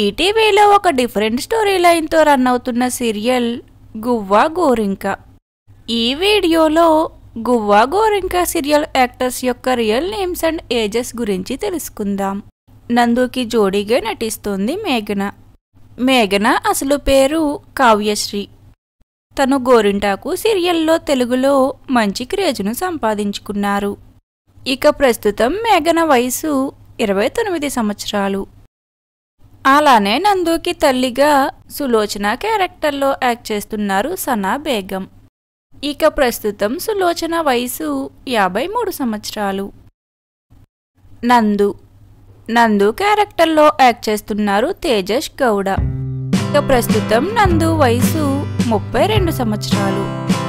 ఈటీవీలో ఒక different story లైన్తో రన్ అవుతున్న సీరియల్ గువ్వా గోరింక ఈ వీడియోలో గువ్వా గోరింక సీరియల్ యాక్టర్స్ యొక్క రియల్ నేమ్స్ అండ్ ఏజెస్ గురించి తెలుసుకుందాం నందుకి జోడీగా నటిస్తుంది మేఘన మేఘన అసలు పేరు కావ్యశ్రీ తను గోరింటాకు సీరియల్లో తెలుగులో మంచి క్రేజ్ను సంపాదించుకున్నారు ఇక ప్రస్తుతం మేఘన వయసు ఇరవై తొమ్మిది సంవత్సరాలు అలానే నందుకి తల్లిగా సులోచన క్యారెక్టర్లో యాక్ట్ చేస్తున్నారు సనా బేగం ఇక ప్రస్తుతం సులోచన వయసు యాభై మూడు సంవత్సరాలు నందు నందు క్యారెక్టర్లో యాక్ట్ చేస్తున్నారు తేజస్ గౌడ ఇక ప్రస్తుతం నందు వయసు ముప్పై రెండు సంవత్సరాలు